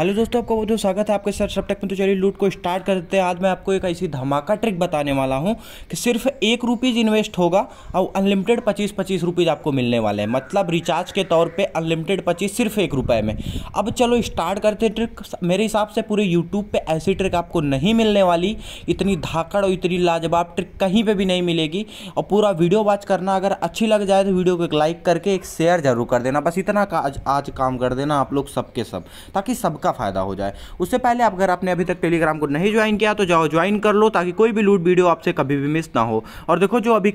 hello दोस्तों आपका बहुत बहुत स्वागत है आपके सर सब टेक में तो चलिए लूट को स्टार्ट करते हैं आज मैं आपको एक ऐसी धमाका ट्रिक बताने वाला हूं कि सिर्फ एक रुपीज़ इन्वेस्ट होगा और अनलिमिटेड पच्चीस पच्चीस रुपीज़ आपको मिलने वाले हैं मतलब रिचार्ज के तौर पे अनलिमिटेड पच्चीस सिर्फ एक रुपये में अब चलो स्टार्ट करते ट्रिक मेरे हिसाब से पूरे यूट्यूब पर ऐसी ट्रिक आपको नहीं मिलने वाली इतनी धाकड़ और इतनी लाजवाब ट्रिक कहीं पर भी नहीं मिलेगी और पूरा वीडियो वॉच करना अगर अच्छी लग जाए तो वीडियो को एक लाइक करके एक शेयर जरूर कर देना बस इतना आज काम कर देना आप लोग सबके सब ताकि सबका का फ़ायदा हो जाए उससे पहले आप अगर आपने अभी तक टेलीग्राम को नहीं ज्वाइन किया तो जाओ ज्वाइन कर लो ताकि कोई भी लूट वीडियो आपसे कभी भी मिस ना हो और देखो जो अभी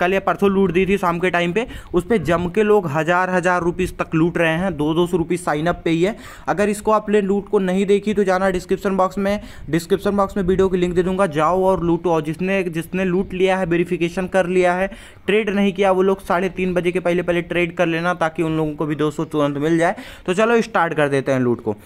कल या परसों लूट दी थी शाम के टाइम पे उस पर जम के लोग हज़ार हज़ार रुपीस तक लूट रहे हैं दो दो सौ रुपीज़ साइनअप पे ही है अगर इसको आपने लूट को नहीं देखी तो जाना डिस्क्रिप्शन बॉक्स में डिस्क्रिप्शन बॉक्स में वीडियो की लिंक दे दूंगा जाओ और लूटो और जिसने जिसने लूट लिया है वेरीफिकेशन कर लिया है ट्रेड नहीं किया वो लोग साढ़े तीन बजे के पहले पहले ट्रेड कर लेना ताकि उन लोगों को भी दो सौ तुरंत मिल जाए तो चलो स्टार्ट कर देते हैं लूट को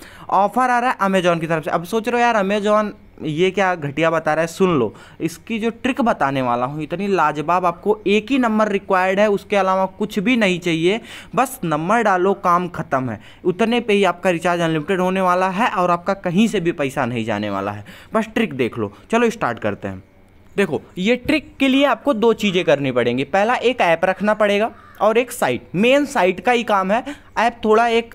ऑफर आ रहा है अमेजॉन की तरफ से अब सोच रहे हो यार अमेज़ॉन ये क्या घटिया बता रहा है सुन लो इसकी जो ट्रिक बताने वाला हूँ इतनी लाजवाब आपको एक ही नंबर रिक्वायर्ड है उसके अलावा कुछ भी नहीं चाहिए बस नंबर डालो काम ख़त्म है उतने पे ही आपका रिचार्ज अनलिमिटेड होने वाला है और आपका कहीं से भी पैसा नहीं जाने वाला है बस ट्रिक देख लो चलो स्टार्ट करते हैं देखो ये ट्रिक के लिए आपको दो चीज़ें करनी पड़ेंगी पहला एक ऐप रखना पड़ेगा और एक साइट मेन साइट का ही काम है ऐप थोड़ा एक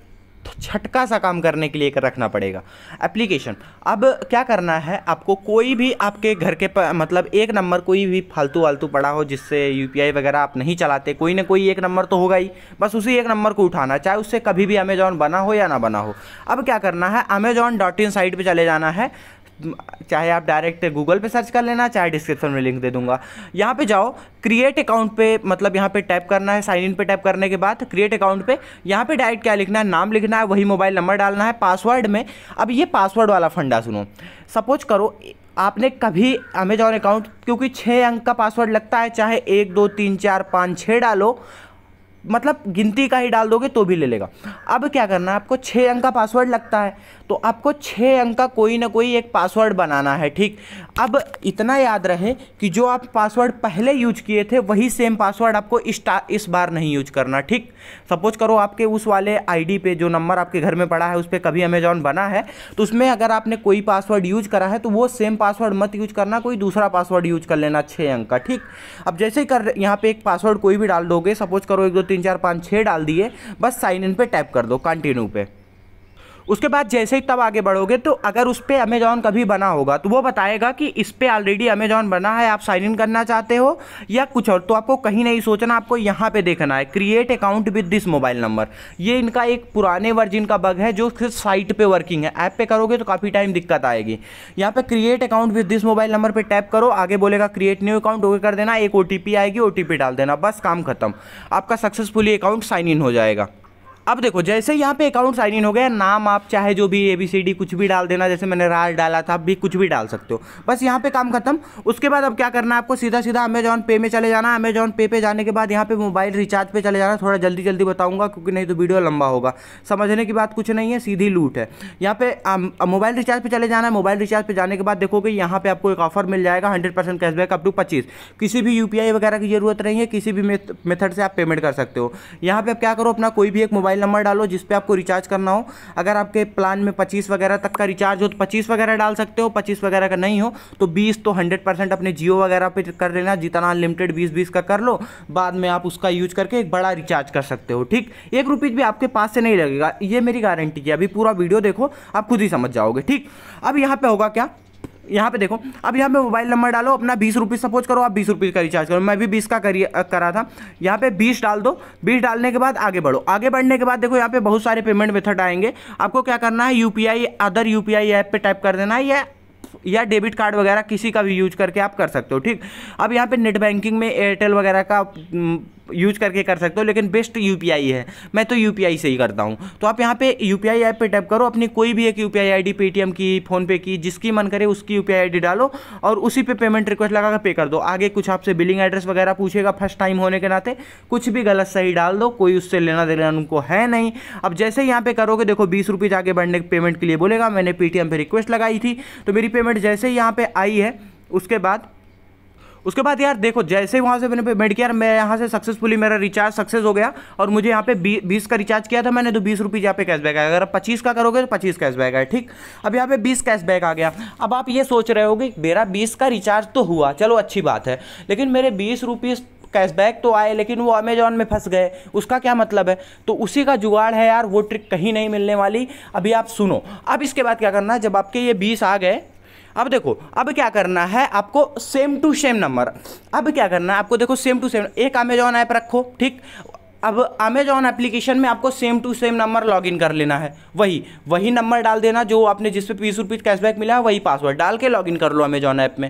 छटका तो सा काम करने के लिए कर रखना पड़ेगा एप्लीकेशन अब क्या करना है आपको कोई भी आपके घर के प, मतलब एक नंबर कोई भी फालतू वालतू पड़ा हो जिससे यू वगैरह आप नहीं चलाते कोई ना कोई एक नंबर तो होगा ही बस उसी एक नंबर को उठाना चाहे उससे कभी भी अमेजॉन बना हो या ना बना हो अब क्या करना है अमेजॉन डॉट इन साइट पर चले जाना है चाहे आप डायरेक्ट गूगल पे सर्च कर लेना चाहे डिस्क्रिप्शन में लिंक दे दूंगा यहाँ पे जाओ क्रिएट अकाउंट पे मतलब यहाँ पे टाइप करना है साइन इन पे टाइप करने के बाद क्रिएट अकाउंट पे यहाँ पे डायरेक्ट क्या लिखना है नाम लिखना है वही मोबाइल नंबर डालना है पासवर्ड में अब ये पासवर्ड वाला फंडा सुनो सपोज करो आपने कभी अमेजॉन अकाउंट क्योंकि छः अंक का पासवर्ड लगता है चाहे एक दो तीन चार पाँच छः डालो मतलब गिनती का ही डाल दोगे तो भी ले लेगा अब क्या करना है आपको छः अंक का पासवर्ड लगता है तो आपको छः अंक का कोई ना कोई एक पासवर्ड बनाना है ठीक अब इतना याद रहे कि जो आप पासवर्ड पहले यूज किए थे वही सेम पासवर्ड आपको इस इस बार नहीं यूज करना ठीक सपोज करो आपके उस वाले आईडी पे जो नंबर आपके घर में पड़ा है उस पर कभी अमेजॉन बना है तो उसमें अगर आपने कोई पासवर्ड यूज करा है तो वो सेम पासवर्ड मत यूज करना कोई दूसरा पासवर्ड यूज कर लेना छः अंक का ठीक अब जैसे ही कर यहाँ पे एक पासवर्ड कोई भी डाल दोगे सपोज करो एक दो तीन तीन चार पाँच छः डाल दिए बस साइन इन पे टैप कर दो कंटिन्यू पे उसके बाद जैसे ही तब आगे बढ़ोगे तो अगर उस पर अमेजॉन कभी बना होगा तो वो बताएगा कि इस पर ऑलरेडी अमेजॉन बना है आप साइन इन करना चाहते हो या कुछ और तो आपको कहीं नहीं सोचना आपको यहाँ पर देखना है create account with this mobile number ये इनका एक पुराने वर्जन का बग है जो सिर्फ साइट पर वर्किंग है ऐप पर करोगे तो काफ़ी टाइम दिक्कत आएगी यहाँ पर create account with this mobile number पर टैप करो आगे बोलेगा क्रिएट न्यू अकाउंट ओके कर देना एक ओ आएगी ओ डाल देना बस काम खत्म आपका सक्सेसफुली अकाउंट साइन इन हो जाएगा अब देखो जैसे यहाँ पे अकाउंट साइन इन हो गया नाम आप चाहे जो भी ए बी सी डी कुछ भी डाल देना जैसे मैंने राज डाला था भी कुछ भी डाल सकते हो बस यहाँ पे काम खत्म उसके बाद अब क्या करना है आपको सीधा सीधा अमेजॉन पे में चले जाना अमेजॉन पे पे जाने के बाद यहाँ पे मोबाइल रिचार्ज पे चले जाना थोड़ा जल्दी जल्दी बताऊँगा क्योंकि नहीं तो वीडियो लंबा होगा समझने की बात कुछ नहीं है सीधी लूट है यहाँ पे मोबाइल रिचार्ज पे चले जाना है मोबाइल रिचार्ज पे जाने के बाद देखोगे यहाँ पे आपको एक ऑफर मिल जाएगा hundred percent cashback up to पच्चीस किसी भी यू वगैरह की जरूरत नहीं है किसी भी मेथड से आप पेमेंट कर सकते हो यहाँ पे आप क्या करो अपना कोई भी एक मोबाइल मोबाइल नंबर डालो जिस पे आपको रिचार्ज करना हो अगर आपके प्लान में पच्चीस वगैरह तक का रिचार्ज हो तो पच्चीस वगैरह डाल सकते हो पच्चीस वगैरह का नहीं हो तो बीस तो हंड्रेड परसेंट अपने जियो वगैरह पे कर लेना जितना अनलिमिटेड बीस बीस का कर लो बाद में आप उसका यूज करके एक बड़ा रिचार्ज कर सकते हो ठीक एक रुपीज़ भी आपके पास से नहीं लगेगा ये मेरी गारंटी है अभी पूरा वीडियो देखो आप खुद ही समझ जाओगे ठीक अब यहाँ पर होगा क्या यहाँ पे देखो अब यहाँ पे मोबाइल नंबर डालो अपना बीस रुपीज़ सपोज करो आप बीस रुपीज़ का रिचार्ज करो मैं भी बीस का करिए करा था यहाँ पे बीस डाल दो बीस डालने के बाद आगे बढ़ो आगे बढ़ने के बाद देखो यहाँ पे बहुत सारे पेमेंट मेथड आएंगे आपको क्या करना है यू अदर यू ऐप पर टाइप कर देना है या या डेबिट कार्ड वगैरह किसी का भी यूज करके आप कर सकते हो ठीक अब यहाँ पे नेट बैंकिंग में एयरटेल वगैरह का यूज करके कर सकते हो लेकिन बेस्ट यू है मैं तो यू से ही करता हूँ तो आप यहाँ पे यू ऐप पर टैप करो अपनी कोई भी एक यू पी आई पेटीएम की फ़ोनपे की जिसकी मन करे उसकी यू पी डालो और उसी पे पेमेंट रिक्वेस्ट लगा पे कर दो आगे कुछ आपसे बिलिंग एड्रेस वगैरह पूछेगा फर्स्ट टाइम होने के नाते कुछ भी गलत सही डाल दो कोई उससे लेना देना उनको है नहीं अब जैसे यहाँ पे करोगे देखो बीस रुपीज़ आगे बढ़ने पेमेंट के लिए बोलेगा मैंने पेटीएम पे रिक्वेस्ट लगाई थी तो मेरी पेमेंट जैसे ही यहाँ पे आई है उसके बाद उसके बाद यार देखो जैसे वहाँ से मैंने पेमेंट किया मैं यहाँ से सक्सेसफुली मेरा रिचार्ज सक्सेस हो गया और मुझे यहाँ पे बीस का रिचार्ज किया था मैंने तो बीस रुपीज़ यहाँ पे कैशबैक आया अगर आप पच्चीस का करोगे तो पच्चीस कैशबैक आया ठीक अब यहाँ पे बीस कैशबैक आ गया अब आप ये सोच रहे हो कि मेरा बीस का रिचार्ज तो हुआ चलो अच्छी बात है लेकिन मेरे बीस रुपीज़ कैशबैक तो आए लेकिन वो अमेजॉन में फंस गए उसका क्या मतलब है तो उसी का जुगाड़ है यार वो ट्रिक कहीं नहीं मिलने वाली अभी आप सुनो अब इसके बाद क्या करना जब आपके ये बीस आ गए अब देखो अब क्या करना है आपको सेम टू सेम नंबर अब क्या करना है आपको देखो सेम टू सेम एक अमेजॉन ऐप रखो ठीक अब अमेजॉन एप्लीकेशन में आपको same to same number login कर लेना है वही वही नंबर डाल देना जो आपने जिस पे बीस रुपीज़ कैशबैक मिला है वही पासवर्ड डाल के लॉगिन कर लो अमेजॉन ऐप में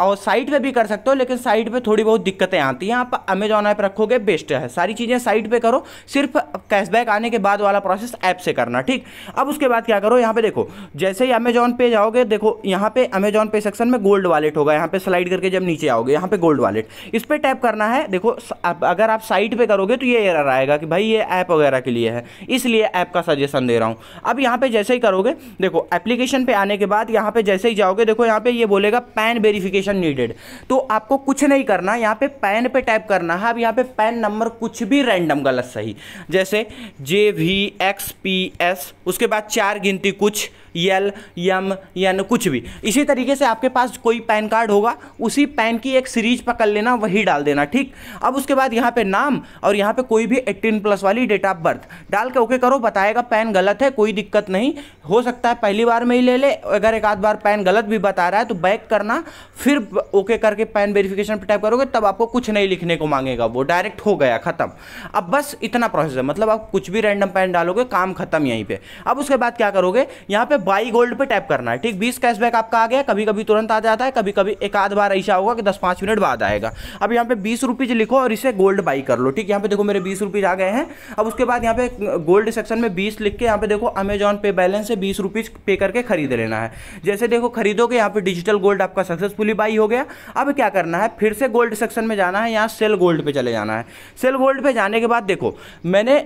और साइट पे भी कर सकते हो लेकिन साइट पे थोड़ी बहुत दिक्कतें आती हैं आप अमेजोन ऐप रखोगे बेस्ट है सारी चीज़ें साइट पे करो सिर्फ कैशबैक आने के बाद वाला प्रोसेस ऐप से करना ठीक अब उसके बाद क्या करो यहाँ पे देखो जैसे ही अमेजॉन पे जाओगे देखो यहाँ पे अमेजॉन पे सेक्शन में गोल्ड वालेट होगा यहाँ पे स्लाइड करके जब नीचे आओगे यहाँ पे गोल्ड वालेट इस पर टैप करना है देखो अगर आप साइट पर करोगे तो ये एरर आएगा कि भाई ये ऐप वगैरह के लिए है इसलिए ऐप का सजेशन दे रहा हूँ अब यहाँ पर जैसे ही करोगे देखो एप्लीकेशन पर आने के बाद यहाँ पर जैसे ही जाओगे देखो यहाँ पर ये बोलेगा पैन वेरीफिकेशन वेरिफिकेशन नीडेड तो आपको कुछ नहीं करना यहाँ पे पैन पे टाइप करना है अब यहाँ पे पैन नंबर कुछ भी रैंडम गलत सही जैसे J V X P S उसके बाद चार गिनती कुछ यल यम यन कुछ भी इसी तरीके से आपके पास कोई पैन कार्ड होगा उसी पैन की एक सीरीज पकड़ लेना वही डाल देना ठीक अब उसके बाद यहाँ पे नाम और यहाँ पे कोई भी 18 प्लस वाली डेट ऑफ बर्थ डाल के ओके करो बताएगा पैन गलत है कोई दिक्कत नहीं हो सकता है पहली बार में ही ले ले अगर एक आध बार पैन गलत भी बता रहा है तो बैक करना फिर फिर ओके करके पैन वेरिफिकेशन पर टाइप करोगे तब आपको कुछ नहीं लिखने को मांगेगा वो डायरेक्ट हो गया खत्म अब बस इतना प्रोसेस है मतलब आप कुछ भी रैंडम पैन डालोगे काम खत्म यहीं पे अब उसके बाद क्या करोगे यहाँ पे बाई गोल्ड पे टाइप करना है ठीक बीस कैशबैक आपका आ गया कभी कभी तुरंत आ जाता है कभी कभी एक आध बार ऐसा होगा कि दस पाँच मिनट बाद आएगा अब यहाँ पे बीस रुपीज लिखो और इसे गोल्ड बाई कर लो ठीक यहाँ पे देखो मेरे बीस रुपीज आ गए हैं अब उसके बाद यहाँ पे गोल्ड सेक्शन में बीस लिख के यहाँ पे देखो अमेजॉन पे बैलेंस से बीस रुपीज पे करके खरीद लेना है जैसे देखो खरीदोगे यहाँ पे डिजिटल गोल्ड आपका सक्सेसफुली बाई हो गया अब क्या करना है फिर से गोल्ड सेक्शन में जाना है यहाँ सेल गोल्ड पे चले जाना है सेल गोल्ड पे जाने के बाद देखो मैंने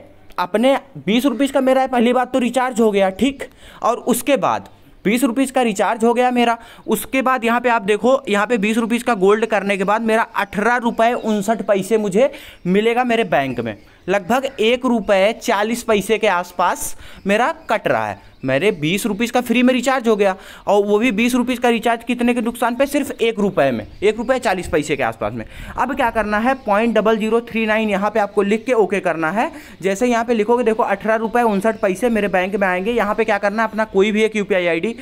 अपने बीस रुपीज़ का मेरा पहली बात तो रिचार्ज हो गया ठीक और उसके बाद बीस रुपीज़ का रिचार्ज हो गया मेरा उसके बाद यहाँ पे आप देखो यहाँ पे बीस रुपीज़ का गोल्ड करने के बाद मेरा अठारह रुपये उनसठ पैसे मुझे मिलेगा मेरे बैंक में लगभग एक रुपये चालीस पैसे के आसपास मेरा कट रहा है मेरे बीस रुपीज़ का फ्री में रिचार्ज हो गया और वो भी बीस रुपीज़ का रिचार्ज कितने के नुकसान पे सिर्फ एक रुपये में एक रुपये चालीस पैसे के आसपास में अब क्या करना है point double zero three nine यहाँ पर आपको लिख के ओके करना है जैसे यहाँ पे लिखोगे देखो अठारह रुपये उनसठ पैसे मेरे बैंक में आएंगे यहाँ पे क्या करना है अपना कोई भी एक यू पी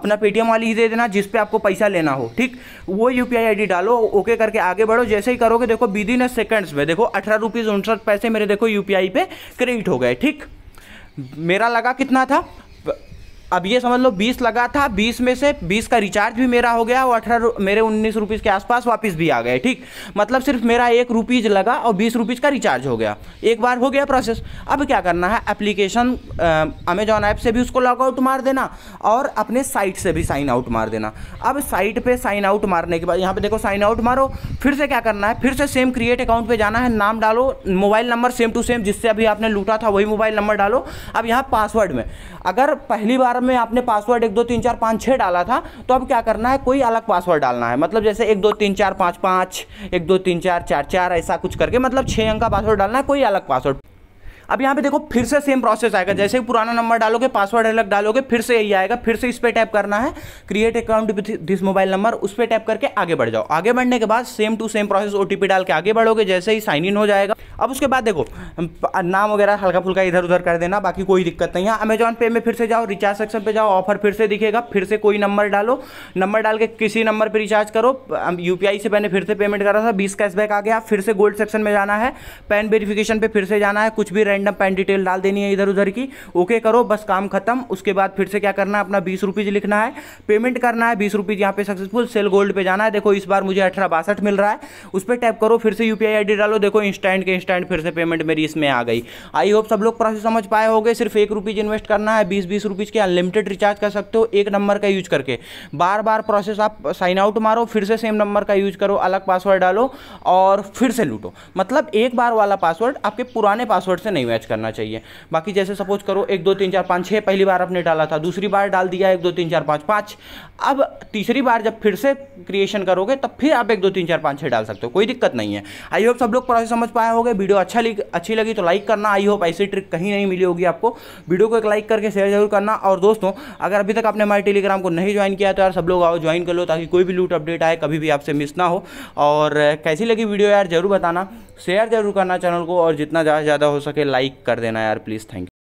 अपना पेटीएम वाली ही दे देना जिसपे आपको पैसा लेना हो ठीक वो यू पी डालो ओके करके आगे बढ़ो जैसे ही करोगे देखो विद इन सेकेंड्स में देखो अठारह रुपीज़ उनसठ पैसे मेरे देखो यू पे क्रेडिट हो गए ठीक मेरा लगा कितना था अब ये समझ लो बीस लगा था बीस में से बीस का रिचार्ज भी मेरा हो गया और अठारह मेरे उन्नीस रुपीज़ के आसपास वापस भी आ गए ठीक मतलब सिर्फ मेरा एक रुपीज़ लगा और बीस रुपीज़ का रिचार्ज हो गया एक बार हो गया प्रोसेस अब क्या करना है एप्लीकेशन अमेजॉन ऐप से भी उसको लॉग आउट मार देना और अपने साइट से भी साइन आउट मार देना अब साइट पर साइन आउट मारने के बाद यहाँ पर देखो साइन आउट मारो फिर से क्या करना है फिर से सेम क्रिएट अकाउंट पर जाना है नाम डालो mobile number same to same जिससे अभी आपने लूटा था वही मोबाइल नंबर डालो अब यहाँ पासवर्ड में अगर पहली बार 2011 में आपने पासवर्ड एक दो तीन चार पाँच छः डाला था तो अब क्या करना है कोई अलग पासवर्ड डालना है मतलब जैसे एक दो तीन चार पाँच पाँच एक दो तीन चार चार चार ऐसा कुछ करके मतलब छः अंक का पासवर्ड डालना है कोई अलग पासवर्ड अब यहाँ पे देखो फिर से सेम प्रोसेस आएगा जैसे ही पुराना नंबर डालोगे पासवर्ड अलग डालोगे फिर से यही आएगा फिर से इस पर टैप करना है create account with this mobile number उस पर टैप करके आगे बढ़ जाओ आगे बढ़ने के बाद same to same process P डाल के आगे बढ़ोगे जैसे ही साइन इन हो जाएगा अब उसके बाद देखो नाम वगैरह हल्का फुल्का इधर उधर कर देना बाकी कोई दिक्कत नहीं है अमेजॉन पे में फिर से जाओ रिचार्ज सेक्शन पे जाओ ऑफर फिर से दिखेगा फिर से कोई नंबर डालो नंबर डाल के किसी नंबर पर रिचार्ज करो यूपीआई से मैंने फिर से पेमेंट करा था बीस कैशबैक आ गया फिर से गोल्ड सेक्शन में जाना है पैन वेरिफिकेशन पे फिर से जाना है कुछ भी रेंट रैंडम पैन डिटेल डाल देनी है इधर उधर की ओके करो बस काम खत्म उसके बाद फिर से क्या करना है अपना बीस रुपीज़ लिखना है पेमेंट करना है बीस रुपीज़ यहाँ पे सक्सेसफुल सेल गोल्ड पे जाना है देखो इस बार मुझे अठारह बासठ मिल रहा है उस पर टैप करो फिर से यू पी डालो देखो इंस्टेंट के इंस्टेंट फिर से पेमेंट मेरी इसमें आ गई आई होप सब लोग प्रोसेस समझ पाए हो सिर्फ एक रुपीज़ इन्वेस्ट करना है बीस बीस रुपीज़ के अनलिमिटेड रिचार्ज कर सकते हो एक नंबर का यूज करके बार बार प्रोसेस आप साइन आउट मारो फिर से सेम नंबर का यूज करो अलग पासवर्ड डालो और फिर से लूटो मतलब एक बार वाला पासवर्ड आपके पुराने पासवर्ड से नहीं मैच करना चाहिए बाकी जैसे सपोज करो एक दो तीन चार पाँच छः पहली बार आपने डाला था दूसरी बार डाल दिया एक दो तीन चार पाँच पाँच अब तीसरी बार जब फिर से क्रिएशन करोगे तब फिर आप एक दो तीन चार पाँच छः डाल सकते हो कोई दिक्कत नहीं है आई होप सब लोग प्रोसेस समझ पाए होगे वीडियो अच्छा अच्छी लगी तो लाइक करना आई होप ऐसी ट्रिक कहीं नहीं मिली होगी आपको वीडियो को एक लाइक करके शेयर जरूर करना और दोस्तों अगर अभी तक आपने हमारे टेलीग्राम को नहीं ज्वाइन किया तो यार सब लोग आओ ज्वाइन कर लो ताकि कोई भी लूट अपडेट आए कभी भी आपसे मिस ना हो और कैसी लगी वीडियो यार जरूर बताना शेयर जरूर करना चैनल को और जितना ज़्यादा से ज़्यादा हो सके लाइक कर देना यार प्लीज़ थैंक यू